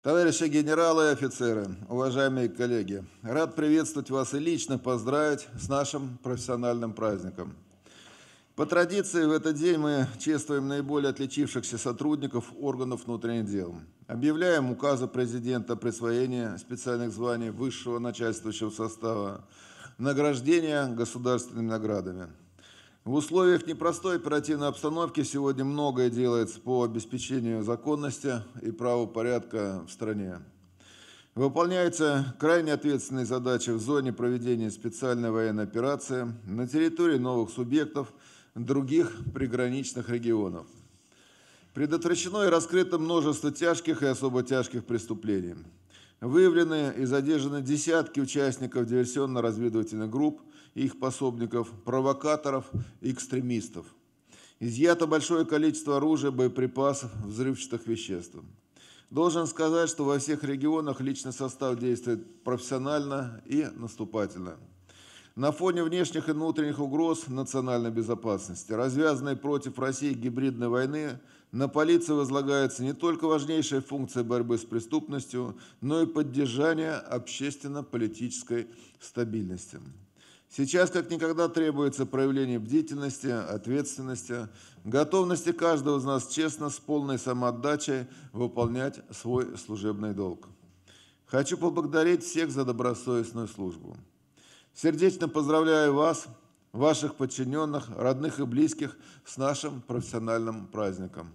Товарищи генералы и офицеры, уважаемые коллеги, рад приветствовать вас и лично поздравить с нашим профессиональным праздником. По традиции в этот день мы чествуем наиболее отличившихся сотрудников органов внутренних дел. Объявляем указы президента о присвоении специальных званий высшего начальствующего состава, награждение государственными наградами. В условиях непростой оперативной обстановки сегодня многое делается по обеспечению законности и правопорядка в стране. Выполняются крайне ответственные задачи в зоне проведения специальной военной операции на территории новых субъектов других приграничных регионов. Предотвращено и раскрыто множество тяжких и особо тяжких преступлений. Выявлены и задержаны десятки участников диверсионно-разведывательных групп, их пособников, провокаторов и экстремистов. Изъято большое количество оружия, боеприпасов, взрывчатых веществ. Должен сказать, что во всех регионах личный состав действует профессионально и наступательно. На фоне внешних и внутренних угроз национальной безопасности, развязанной против России гибридной войны, на полицию возлагается не только важнейшая функция борьбы с преступностью, но и поддержание общественно-политической стабильности. Сейчас как никогда требуется проявление бдительности, ответственности, готовности каждого из нас честно, с полной самоотдачей выполнять свой служебный долг. Хочу поблагодарить всех за добросовестную службу. Сердечно поздравляю вас, ваших подчиненных, родных и близких с нашим профессиональным праздником.